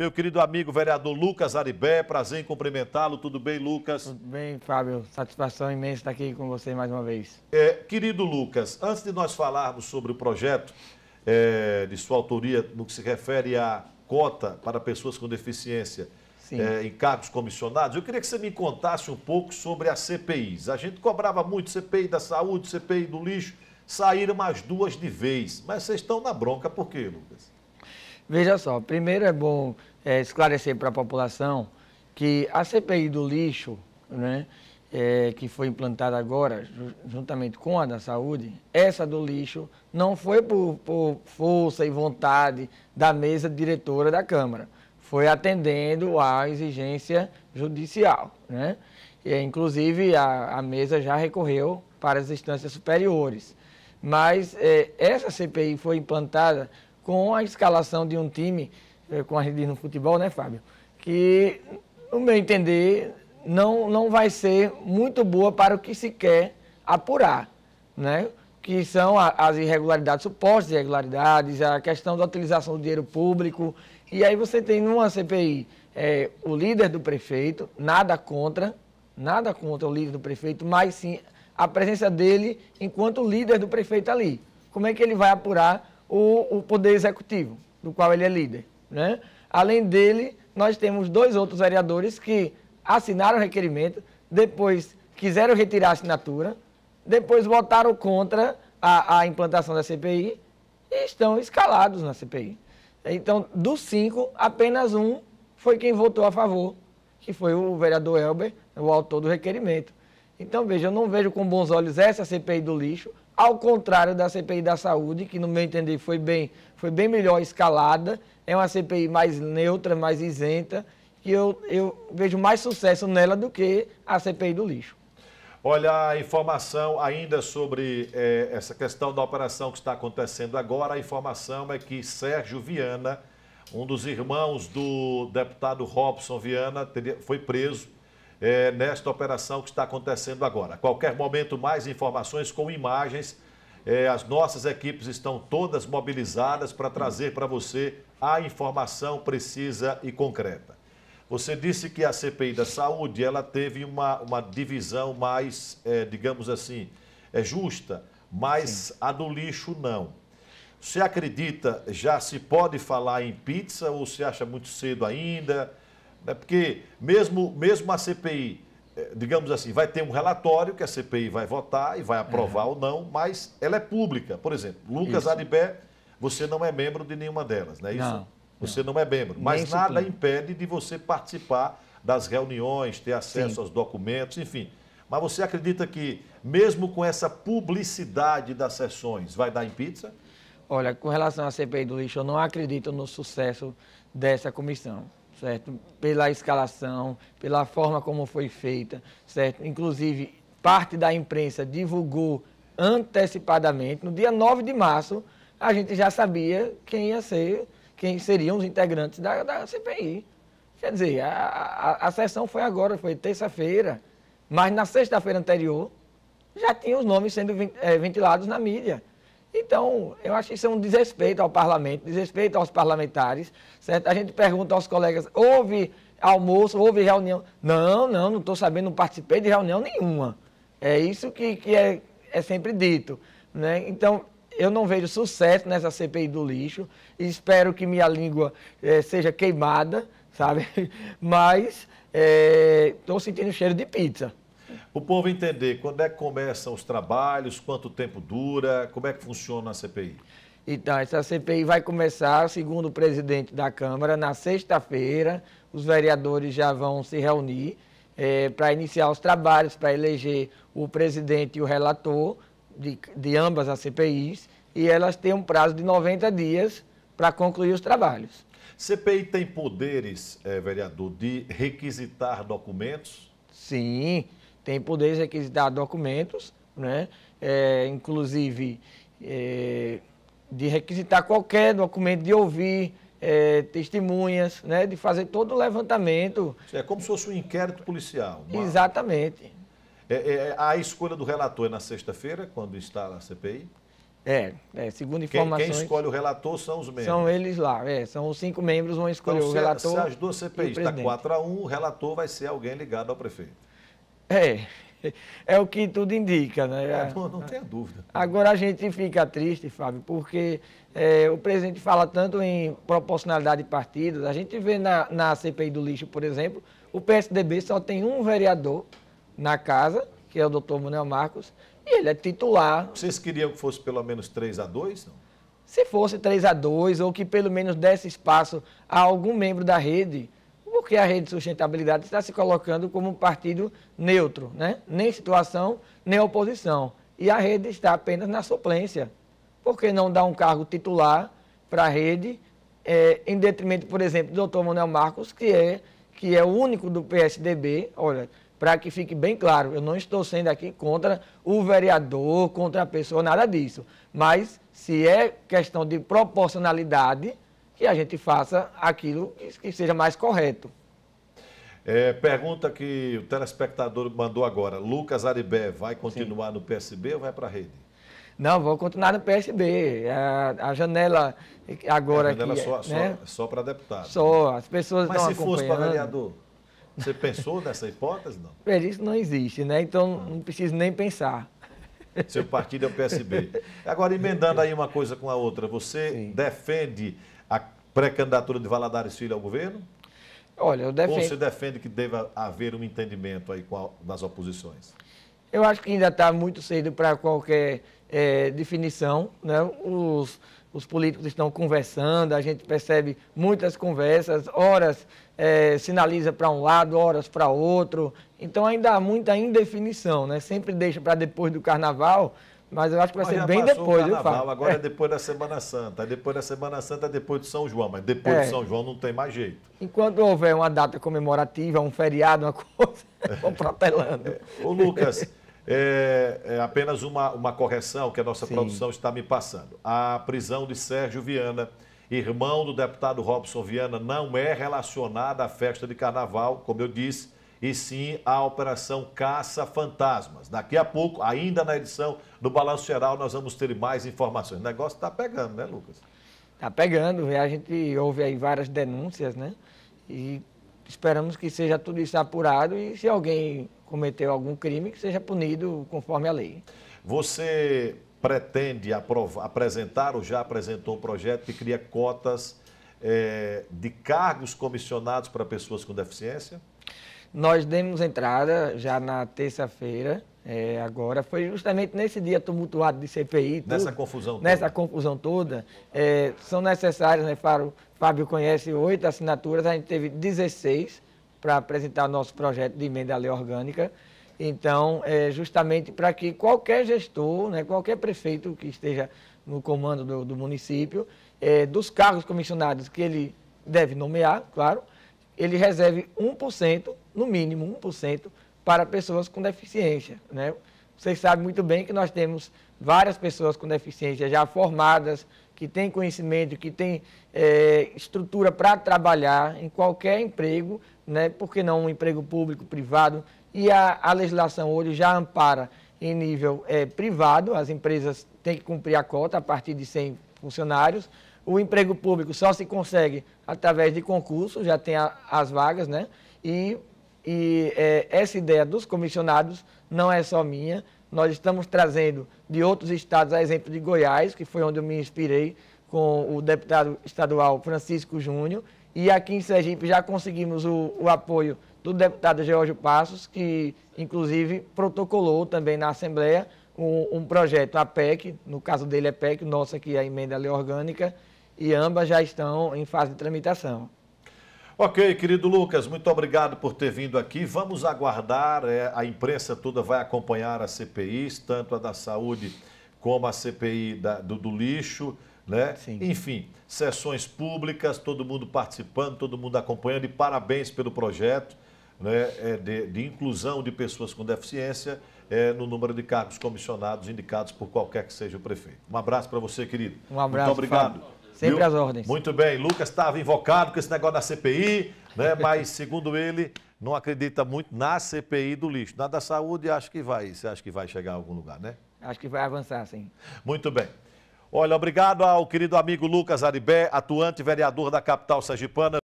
meu querido amigo vereador Lucas Aribé. Prazer em cumprimentá-lo. Tudo bem, Lucas? Tudo bem, Fábio. Satisfação imensa estar aqui com você mais uma vez. É, querido Lucas, antes de nós falarmos sobre o projeto é, de sua autoria no que se refere à cota para pessoas com deficiência é, em cargos comissionados, eu queria que você me contasse um pouco sobre as CPIs. A gente cobrava muito CPI da saúde, CPI do lixo, saíram as duas de vez. Mas vocês estão na bronca por quê, Lucas? Veja só, primeiro é bom é, esclarecer para a população que a CPI do lixo, né, é, que foi implantada agora, juntamente com a da saúde, essa do lixo não foi por, por força e vontade da mesa diretora da Câmara, foi atendendo à exigência judicial. Né? E, é, inclusive, a, a mesa já recorreu para as instâncias superiores. Mas é, essa CPI foi implantada com a escalação de um time é, como a gente diz no futebol, né, Fábio? Que, no meu entender, não, não vai ser muito boa para o que se quer apurar, né? que são as irregularidades, supostas irregularidades, a questão da utilização do dinheiro público. E aí você tem numa CPI é, o líder do prefeito, nada contra, nada contra o líder do prefeito, mas sim a presença dele enquanto líder do prefeito ali. Como é que ele vai apurar o, o poder executivo, do qual ele é líder? Né? Além dele, nós temos dois outros vereadores que assinaram o requerimento, depois quiseram retirar a assinatura, depois votaram contra a, a implantação da CPI e estão escalados na CPI. Então, dos cinco, apenas um foi quem votou a favor, que foi o vereador Elber, o autor do requerimento. Então, veja, eu não vejo com bons olhos essa CPI do lixo, ao contrário da CPI da saúde, que no meu entender foi bem, foi bem melhor escalada, é uma CPI mais neutra, mais isenta, que eu, eu vejo mais sucesso nela do que a CPI do lixo. Olha, a informação ainda sobre é, essa questão da operação que está acontecendo agora, a informação é que Sérgio Viana, um dos irmãos do deputado Robson Viana, teria, foi preso é, nesta operação que está acontecendo agora. A qualquer momento, mais informações com imagens. É, as nossas equipes estão todas mobilizadas para trazer para você a informação precisa e concreta. Você disse que a CPI da Saúde ela teve uma, uma divisão mais, é, digamos assim, é justa, mas Sim. a do lixo não. Você acredita, já se pode falar em pizza ou se acha muito cedo ainda? Né? Porque mesmo, mesmo a CPI, eh, digamos assim, vai ter um relatório que a CPI vai votar e vai aprovar uhum. ou não, mas ela é pública. Por exemplo, Lucas Alibé, você não é membro de nenhuma delas, né? Isso? Não, você não, não é membro. Nem mas nada impede de você participar das reuniões, ter acesso Sim. aos documentos, enfim. Mas você acredita que, mesmo com essa publicidade das sessões, vai dar em pizza? Olha, com relação à CPI do lixo, eu não acredito no sucesso dessa comissão certo? Pela escalação, pela forma como foi feita, certo? Inclusive, parte da imprensa divulgou antecipadamente, no dia 9 de março, a gente já sabia quem ia ser, quem seriam os integrantes da, da CPI. Quer dizer, a, a, a sessão foi agora, foi terça-feira, mas na sexta-feira anterior já tinha os nomes sendo eh, ventilados na mídia. Então, eu acho que isso é um desrespeito ao parlamento, desrespeito aos parlamentares, certo? A gente pergunta aos colegas, houve almoço, houve reunião? Não, não, não estou sabendo, não participei de reunião nenhuma. É isso que, que é, é sempre dito, né? Então, eu não vejo sucesso nessa CPI do lixo, espero que minha língua eh, seja queimada, sabe? Mas estou eh, sentindo cheiro de pizza o povo entender quando é que começam os trabalhos, quanto tempo dura, como é que funciona a CPI. Então, essa CPI vai começar, segundo o presidente da Câmara, na sexta-feira. Os vereadores já vão se reunir é, para iniciar os trabalhos, para eleger o presidente e o relator de, de ambas as CPIs. E elas têm um prazo de 90 dias para concluir os trabalhos. CPI tem poderes, é, vereador, de requisitar documentos? Sim. Sim tem poderes requisitar documentos, né? É, inclusive é, de requisitar qualquer documento, de ouvir é, testemunhas, né? de fazer todo o levantamento. É como se fosse um inquérito policial. Uma... Exatamente. É, é, é a escolha do relator é na sexta-feira, quando instala a CPI? É, é, segundo informações... Quem, quem, escolhe o relator são os membros. São eles lá, é, são os cinco membros vão escolher então, o relator. Se as duas CPIs estão 4 a 1, o relator vai ser alguém ligado ao prefeito. É, é o que tudo indica, né? É, não, não tenha dúvida. Agora a gente fica triste, Fábio, porque é, o presidente fala tanto em proporcionalidade de partidos. A gente vê na, na CPI do lixo, por exemplo, o PSDB só tem um vereador na casa, que é o doutor Manuel Marcos, e ele é titular. Vocês queriam que fosse pelo menos 3 a 2 não? Se fosse 3 a 2 ou que pelo menos desse espaço a algum membro da rede porque a Rede de Sustentabilidade está se colocando como um partido neutro, né? nem situação, nem oposição. E a rede está apenas na suplência. Por que não dar um cargo titular para a rede, é, em detrimento, por exemplo, do doutor Manuel Marcos, que é, que é o único do PSDB, olha, para que fique bem claro, eu não estou sendo aqui contra o vereador, contra a pessoa, nada disso. Mas se é questão de proporcionalidade, que a gente faça aquilo que seja mais correto. É, pergunta que o telespectador mandou agora. Lucas Aribé vai continuar Sim. no PSB ou vai para a rede? Não, vou continuar no PSB. A, a janela agora. É, a janela aqui, só, né? só, só para deputado. Só, as pessoas Mas se fosse para vereador? Você pensou nessa hipótese, não? Isso não existe, né? Então não preciso nem pensar. Seu partido é o PSB. Agora, emendando aí uma coisa com a outra, você Sim. defende a pré-candidatura de Valadares Filho ao governo? Olha, eu defendo. Ou você defende que deva haver um entendimento aí das oposições? Eu acho que ainda está muito cedo para qualquer é, definição. Né? Os, os políticos estão conversando, a gente percebe muitas conversas, horas é, sinaliza para um lado, horas para outro. Então ainda há muita indefinição, né? Sempre deixa para depois do carnaval mas eu acho que vai ser bem depois, viu, Fábio? Agora é. é depois da Semana Santa. É depois da Semana Santa é depois de São João. Mas depois é. de São João não tem mais jeito. Enquanto houver uma data comemorativa, um feriado, uma coisa, vamos protelando. É. Ô, Lucas, é, é, apenas uma, uma correção que a nossa Sim. produção está me passando. A prisão de Sérgio Viana, irmão do deputado Robson Viana, não é relacionada à festa de carnaval, como eu disse e sim a Operação Caça Fantasmas. Daqui a pouco, ainda na edição do Balanço Geral, nós vamos ter mais informações. O negócio está pegando, né, Lucas? Está pegando, a gente ouve aí várias denúncias, né? E esperamos que seja tudo isso apurado e se alguém cometeu algum crime, que seja punido conforme a lei. Você pretende aprovar, apresentar ou já apresentou um projeto que cria cotas é, de cargos comissionados para pessoas com deficiência? Nós demos entrada já na terça-feira, é, agora, foi justamente nesse dia tumultuado de CPI. Tudo, nessa confusão Nessa toda. confusão toda. É, são necessárias, né, Fábio, Fábio conhece oito assinaturas, a gente teve 16 para apresentar nosso projeto de emenda à lei orgânica. Então, é justamente para que qualquer gestor, né, qualquer prefeito que esteja no comando do, do município, é, dos cargos comissionados que ele deve nomear, claro, ele reserve 1%, no mínimo 1%, para pessoas com deficiência. Né? Vocês sabem muito bem que nós temos várias pessoas com deficiência já formadas, que têm conhecimento, que têm é, estrutura para trabalhar em qualquer emprego, né? por que não um emprego público, privado, e a, a legislação hoje já ampara em nível é, privado, as empresas têm que cumprir a cota a partir de 100 funcionários, o emprego público só se consegue através de concurso, já tem a, as vagas, né? E, e é, essa ideia dos comissionados não é só minha. Nós estamos trazendo de outros estados, a exemplo de Goiás, que foi onde eu me inspirei com o deputado estadual Francisco Júnior. E aqui em Sergipe já conseguimos o, o apoio do deputado George Passos, que inclusive protocolou também na Assembleia um, um projeto, a PEC, no caso dele é PEC, nossa aqui é a emenda ali orgânica, e ambas já estão em fase de tramitação. Ok, querido Lucas, muito obrigado por ter vindo aqui. Vamos aguardar, é, a imprensa toda vai acompanhar as CPIs, tanto a da saúde como a CPI da, do, do, lixo, né? Enfim, sessões públicas, todo mundo participando, todo mundo acompanhando e parabéns pelo projeto né, é de, de inclusão de pessoas com deficiência é, no número de cargos comissionados indicados por qualquer que seja o prefeito. Um abraço para você, querido. Um abraço. Muito obrigado. Fábio. Sempre as às ordens. Muito bem, Lucas estava invocado com esse negócio da CPI, né? mas segundo ele, não acredita muito na CPI do lixo. Na da saúde, acho que vai. Você acha que vai chegar a algum lugar, né? Acho que vai avançar, sim. Muito bem. Olha, obrigado ao querido amigo Lucas Aribé, atuante vereador da capital sergipana.